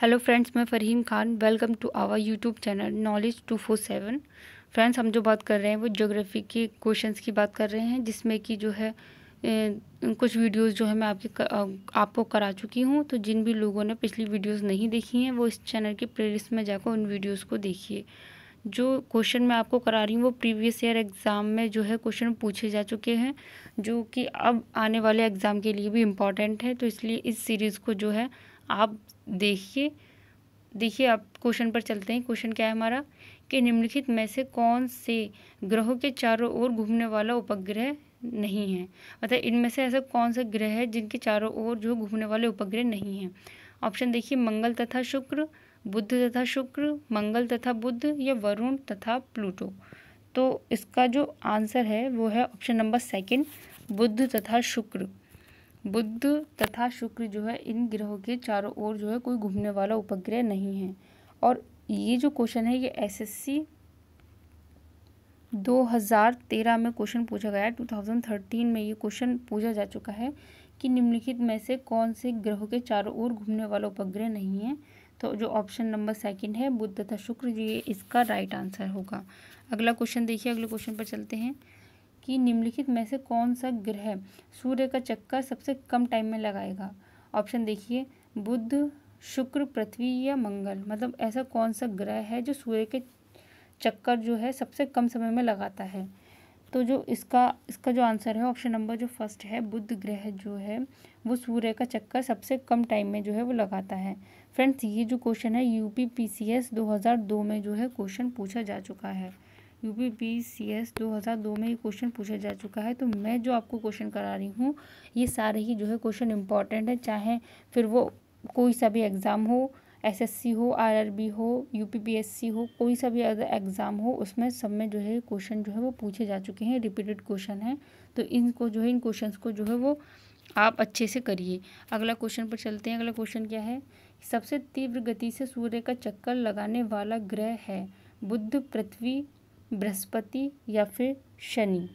hello friends मैं Farheem Khan welcome to our YouTube channel knowledge two four seven friends हम जो बात कर रहे हैं वो जोग्राफ़ी के क्वेश्चंस की बात कर रहे हैं जिसमें कि जो है कुछ वीडियोस जो है मैं आपके आपको करा चुकी हूँ तो जिन भी लोगों ने पिछली वीडियोस नहीं देखी हैं वो इस चैनल की प्लेलिस्ट में जाकर उन वीडियोज़ को देखिए जो क्वेश्चन मैं आपको करा रही हूँ वो प्रीवियस ईयर एग्ज़ाम में जो है क्वेश्चन पूछे जा चुके हैं जो कि अब आने वाले एग्ज़ाम के लिए भी इम्पॉर्टेंट है तो इसलिए इस सीरीज़ को जो है आप देखिए देखिए आप क्वेश्चन पर चलते हैं क्वेश्चन क्या है हमारा कि निम्नलिखित में से कौन से ग्रहों के चारों ओर घूमने वाला उपग्रह नहीं है अतः इनमें से ऐसा कौन सा ग्रह है जिनके चारों ओर जो घूमने वाले उपग्रह नहीं हैं ऑप्शन देखिए मंगल तथा शुक्र बुद्ध तथा शुक्र मंगल तथा बुद्ध या वरुण तथा प्लूटो तो इसका जो आंसर है वो है ऑप्शन नंबर सेकंड बुद्ध तथा शुक्र बुद्ध तथा शुक्र जो है इन ग्रहों के चारों ओर जो है कोई घूमने वाला उपग्रह नहीं है और ये जो क्वेश्चन है ये एसएससी 2013 में क्वेश्चन पूछा गया है 2013 में ये क्वेश्चन पूछा जा चुका है कि निम्नलिखित में से कौन से ग्रहों के चारों ओर घूमने वाला उपग्रह नहीं है तो जो ऑप्शन नंबर सेकंड है बुद्ध तथा शुक्र ये इसका राइट आंसर होगा अगला क्वेश्चन देखिए अगले क्वेश्चन पर चलते हैं कि निम्नलिखित में से कौन सा ग्रह सूर्य का चक्कर सबसे कम टाइम में लगाएगा ऑप्शन देखिए बुध शुक्र पृथ्वी या मंगल मतलब ऐसा कौन सा ग्रह है जो सूर्य के चक्कर जो है सबसे कम समय में लगाता है तो जो इसका इसका जो आंसर है ऑप्शन नंबर जो फर्स्ट है बुध ग्रह जो है वो सूर्य का चक्कर सबसे कम टाइम में जो है वो लगाता है फ्रेंड्स ये जो क्वेश्चन है यूपीपीसीएस 2002 में जो है क्वेश्चन पूछा जा चुका है U P P C S दो हज़ार दो में ये क्वेश्चन पूछा जा चुका है तो मैं जो आपको क्वेश्चन करा रही हूँ ये सारे ही जो है क्वेश्चन इंपॉर्टेंट है चाहे फिर वो कोई सा भी एग्ज़ाम हो एसएससी हो आरआरबी हो यूपीपीएससी हो कोई सा भी एग्ज़ाम हो उसमें सब में जो है क्वेश्चन जो है वो पूछे जा चुके हैं रिपीटेड क्वेश्चन है तो इनको जो है इन क्वेश्चन को जो है वो आप अच्छे से करिए अगला क्वेश्चन पर चलते हैं अगला क्वेश्चन क्या है सबसे तीव्र गति से सूर्य का चक्कर लगाने वाला ग्रह है बुद्ध पृथ्वी बृहस्पति या फिर शनि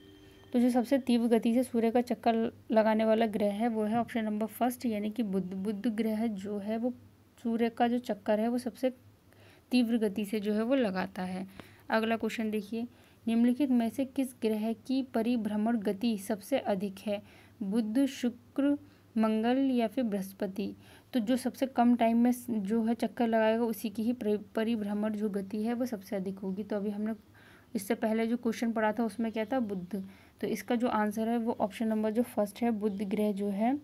तो जो सबसे तीव्र गति से सूर्य का चक्कर लगाने वाला ग्रह है वो है ऑप्शन नंबर फर्स्ट यानी कि बुद्ध बुद्ध ग्रह जो है वो सूर्य का जो चक्कर है वो सबसे तीव्र गति से जो है वो लगाता है अगला क्वेश्चन देखिए निम्नलिखित में से किस ग्रह की परिभ्रमण गति सबसे अधिक है बुद्ध शुक्र मंगल या फिर बृहस्पति तो जो सबसे कम टाइम में जो है चक्कर लगाएगा उसी की ही परिभ्रमण जो गति है वो सबसे अधिक होगी तो अभी हमने इससे पहले जो क्वेश्चन पढ़ा था उसमें क्या था बुद्ध तो इसका जो आंसर है वो ऑप्शन नंबर जो फर्स्ट है बुद्ध ग्रह जो है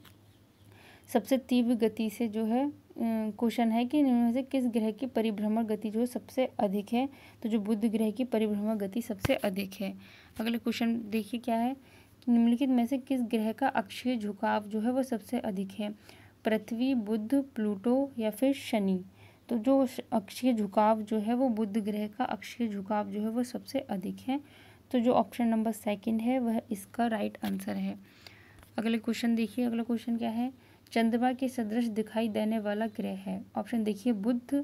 सबसे तीव्र गति से जो है क्वेश्चन है कि इनमें से किस ग्रह की परिभ्रमण गति जो है सबसे अधिक है तो जो बुद्ध ग्रह की परिभ्रमण गति सबसे अधिक है अगले क्वेश्चन देखिए क्या है निम्नलिखित में से किस ग्रह का अक्षीय झुकाव जो है वो सबसे अधिक है पृथ्वी बुद्ध प्लूटो या फिर शनि तो जो अक्षीय झुकाव जो है वो बुध ग्रह का अक्षीय झुकाव जो है वो सबसे अधिक है तो जो ऑप्शन नंबर सेकंड है वह इसका राइट आंसर है अगले क्वेश्चन देखिए अगला क्वेश्चन क्या है चंद्रमा के सदृश दिखाई देने वाला ग्रह है ऑप्शन देखिए बुध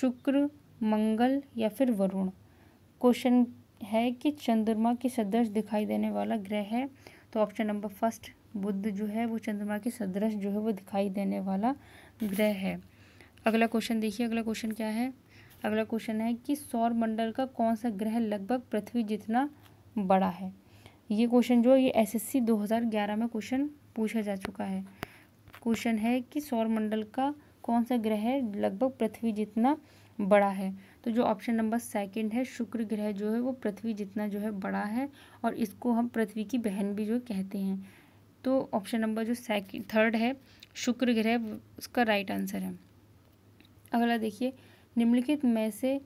शुक्र मंगल या फिर वरुण क्वेश्चन है कि चंद्रमा के सदृश दिखाई देने वाला ग्रह है तो ऑप्शन नंबर फर्स्ट बुध जो है वो चंद्रमा के सदृश जो है वो दिखाई देने वाला ग्रह है अगला क्वेश्चन देखिए अगला क्वेश्चन क्या है अगला क्वेश्चन है कि सौर मंडल का कौन सा ग्रह लगभग पृथ्वी जितना बड़ा है ये क्वेश्चन जो ये एसएससी 2011 में क्वेश्चन पूछा जा चुका है क्वेश्चन है कि सौर मंडल का कौन सा ग्रह लगभग पृथ्वी जितना बड़ा है तो जो ऑप्शन नंबर सेकंड है शुक्र ग्रह जो है वो पृथ्वी जितना जो है बड़ा है और इसको हम पृथ्वी की बहन भी जो कहते हैं तो ऑप्शन नंबर जो सेकंड थर्ड है शुक्र ग्रह उसका राइट आंसर है अगला देखिए निम्नलिखित में से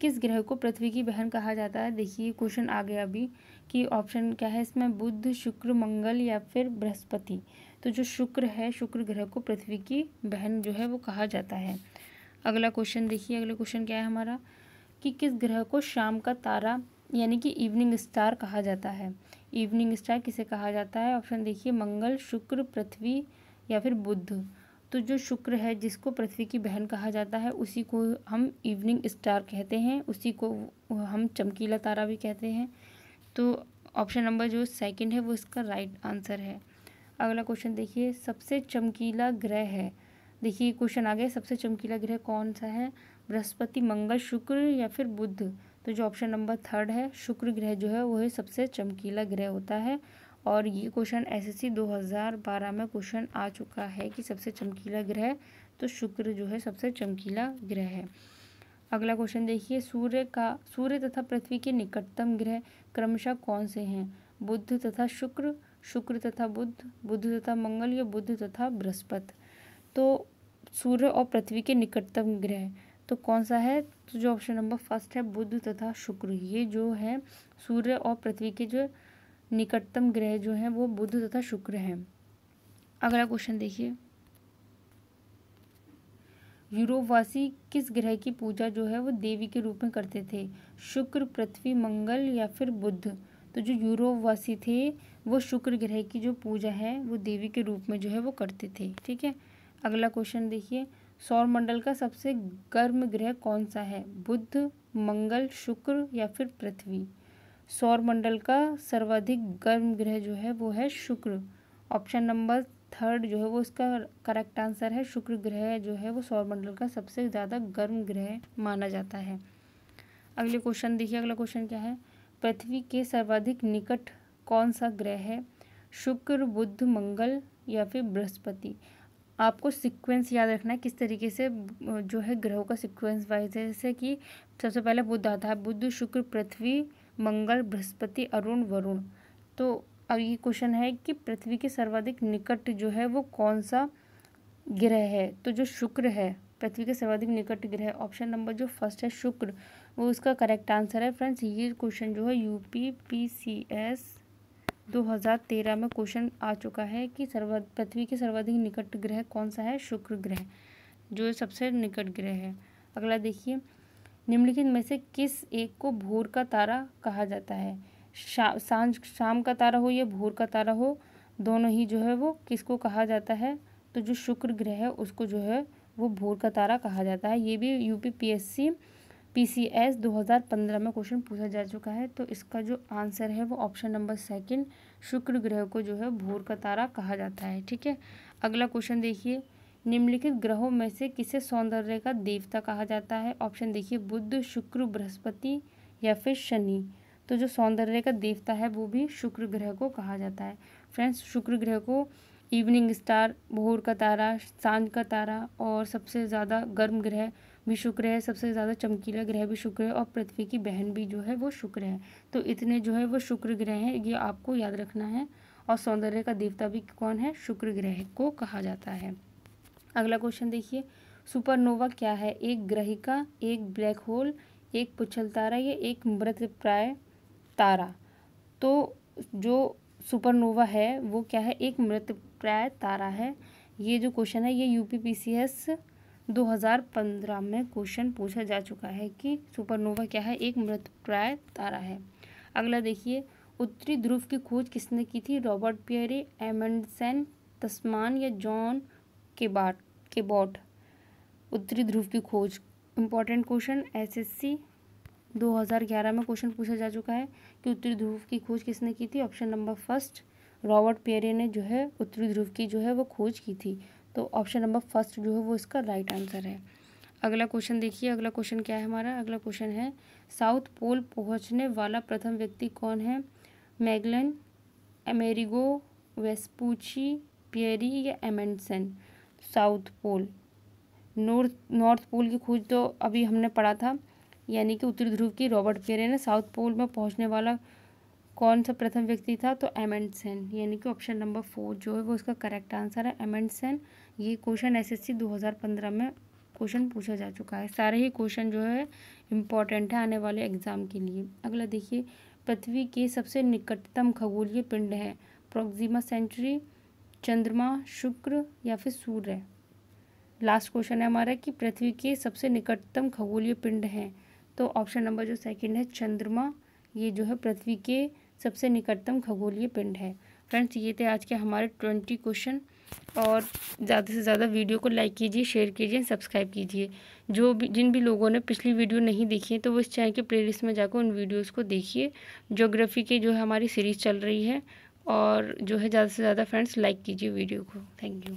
किस ग्रह को पृथ्वी की बहन कहा जाता है देखिए क्वेश्चन आ गया अभी कि ऑप्शन क्या है इसमें बुध शुक्र मंगल या फिर बृहस्पति तो जो शुक्र है शुक्र ग्रह को पृथ्वी की बहन जो है वो कहा जाता है अगला क्वेश्चन देखिए अगला क्वेश्चन क्या है हमारा कि किस ग्रह को शाम का तारा यानी कि इवनिंग स्टार कहा जाता है इवनिंग स्टार किसे कहा जाता है ऑप्शन देखिए मंगल शुक्र पृथ्वी या फिर बुध तो जो शुक्र है जिसको पृथ्वी की बहन कहा जाता है उसी को हम इवनिंग स्टार कहते हैं उसी को हम चमकीला तारा भी कहते हैं तो ऑप्शन नंबर जो सेकंड है वो इसका राइट आंसर है अगला क्वेश्चन देखिए सबसे चमकीला ग्रह है देखिए क्वेश्चन आ गया सबसे चमकीला ग्रह कौन सा है बृहस्पति मंगल शुक्र या फिर बुध तो जो ऑप्शन नंबर थर्ड है शुक्र ग्रह जो है वो है सबसे चमकीला ग्रह होता है और ये क्वेश्चन एसएससी 2012 में क्वेश्चन आ चुका है कि सबसे चमकीला ग्रह तो शुक्र जो है सबसे चमकीला ग्रह है अगला क्वेश्चन देखिए सूर्य का सूर्य तथा पृथ्वी के निकटतम ग्रह क्रमशः कौन से हैं बुद्ध तथा शुक्र शुक्र तथा बुद्ध बुद्ध तथा मंगल या बुद्ध तथा बृहस्पति तो सूर्य और पृथ्वी के निकटतम ग्रह तो कौन सा है तो जो ऑप्शन नंबर फर्स्ट है बुद्ध तथा शुक्र ये जो है सूर्य और पृथ्वी के जो निकटतम ग्रह जो हैं वो बुध तथा शुक्र हैं अगला क्वेश्चन देखिए यूरोपवासी किस ग्रह की पूजा जो है वो देवी के रूप में करते थे शुक्र पृथ्वी मंगल या फिर बुध तो जो यूरोपवासी थे वो शुक्र ग्रह की जो पूजा है वो देवी के रूप में जो है वो करते थे ठीक है अगला क्वेश्चन देखिए सौरमंडल का सबसे गर्म ग्रह कौन सा है बुध मंगल शुक्र या फिर पृथ्वी सौरमंडल का सर्वाधिक गर्म ग्रह जो है वो है शुक्र ऑप्शन नंबर थर्ड जो है वो इसका करेक्ट आंसर है शुक्र ग्रह जो है वो सौरमंडल का सबसे ज़्यादा गर्म ग्रह माना जाता है अगले क्वेश्चन देखिए अगला क्वेश्चन क्या है पृथ्वी के सर्वाधिक निकट कौन सा ग्रह है शुक्र बुध मंगल या फिर बृहस्पति आपको सीक्वेंस याद रखना है किस तरीके से जो है ग्रहों का सीक्वेंस वाइज है जैसे कि सबसे पहले बुध आता है बुध शुक्र पृथ्वी मंगल बृहस्पति अरुण वरुण तो अब ये क्वेश्चन है कि पृथ्वी के सर्वाधिक निकट जो है वो कौन सा ग्रह है तो जो शुक्र है पृथ्वी के सर्वाधिक निकट ग्रह ऑप्शन नंबर जो फर्स्ट है शुक्र वो उसका करेक्ट आंसर है फ्रेंड्स ये क्वेश्चन जो है यू पी सी एस 2013 में क्वेश्चन आ चुका है कि सर्वा पृथ्वी के सर्वाधिक निकट ग्रह कौन सा है शुक्र ग्रह जो सबसे निकट ग्रह है अगला देखिए निम्नलिखित में से किस एक को भोर का तारा कहा जाता है शा सांझ शाम का तारा हो या भोर का तारा हो दोनों ही जो है वो किसको कहा जाता है तो जो शुक्र ग्रह है उसको जो है वो भोर का तारा कहा जाता है ये भी यूपी पीएससी पीसीएस 2015 में क्वेश्चन पूछा जा चुका है तो इसका जो आंसर है वो ऑप्शन नंबर सेकंड शुक्र ग्रह को जो है भोर का तारा कहा जाता है ठीक है अगला क्वेश्चन देखिए निम्नलिखित ग्रहों में से किसे सौंदर्य का देवता कहा जाता है ऑप्शन देखिए बुद्ध शुक्र बृहस्पति या फिर शनि तो जो सौंदर्य का देवता है वो भी शुक्र ग्रह को कहा जाता है फ्रेंड्स शुक्र ग्रह को इवनिंग स्टार भोर का तारा सांझ का तारा और सबसे ज़्यादा गर्म ग्रह भी शुक्र है सबसे ज़्यादा चमकीला ग्रह भी शुक्र है और पृथ्वी की बहन भी जो है वो शुक्र है तो इतने जो है वो शुक्र ग्रह हैं ये आपको याद रखना है और सौंदर्य का देवता भी कौन है शुक्र ग्रह को कहा जाता है अगला क्वेश्चन देखिए सुपरनोवा क्या है एक ग्रहिका एक ब्लैक होल एक पुछल तारा या एक मृत प्राय तारा तो जो सुपरनोवा है वो क्या है एक मृत प्राय तारा है ये जो क्वेश्चन है ये U P P C S दो हज़ार पंद्रह में क्वेश्चन पूछा जा चुका है कि सुपरनोवा क्या है एक मृत प्राय तारा है अगला देखिए उत्तरी ध्रुव की खोज किसने की थी रॉबर्ट पियरे एमंडसन तस्मान या जॉन के बाट के बॉट उत्तरी ध्रुव की खोज इंपॉर्टेंट क्वेश्चन एसएससी 2011 में क्वेश्चन पूछा जा चुका है कि उत्तरी ध्रुव की खोज किसने की थी ऑप्शन नंबर फर्स्ट रॉबर्ट पेरे ने जो है उत्तरी ध्रुव की जो है वो खोज की थी तो ऑप्शन नंबर फर्स्ट जो है वो इसका राइट आंसर है अगला क्वेश्चन देखिए अगला क्वेश्चन क्या है हमारा अगला क्वेश्चन है साउथ पोल पहुंचने वाला प्रथम व्यक्ति कौन है मैगलन अमेरिगो वेस्पूची पियरी या Amundsen south pole north north pole की खोज तो अभी हमने पढ़ा था यानी कि उत्तरी ध्रुव की रॉबर्ट पेरे ने साउथ पोल में पहुंचने वाला कौन सा प्रथम व्यक्ति था तो एमेंडसन यानी कि ऑप्शन नंबर फोर जो है वो उसका करेक्ट आंसर है एमेंडसन ये क्वेश्चन एसएससी 2015 में क्वेश्चन पूछा जा चुका है सारे ही क्वेश्चन जो है इम्पॉर्टेंट है आने वाले एग्जाम के लिए अगला देखिए पृथ्वी के सबसे निकटतम खगोलीय पिंड है प्रोक्जिमा सेंचुरी चंद्रमा शुक्र या फिर सूर्य लास्ट क्वेश्चन है हमारा कि पृथ्वी के सबसे निकटतम खगोलीय पिंड हैं तो ऑप्शन नंबर जो सेकंड है चंद्रमा ये जो है पृथ्वी के सबसे निकटतम खगोलीय पिंड है फ्रेंड्स ये थे आज के हमारे ट्वेंटी क्वेश्चन और ज़्यादा से ज़्यादा वीडियो को लाइक कीजिए शेयर कीजिए सब्सक्राइब कीजिए जो भी जिन भी लोगों ने पिछली वीडियो नहीं देखी है तो वो इस चैनल के प्लेलिस्ट में जाकर उन वीडियोस को देखिए ज्योग्राफी के जो है हमारी सीरीज़ चल रही है और जो है ज़्यादा से ज़्यादा फ्रेंड्स लाइक कीजिए वीडियो को थैंक यू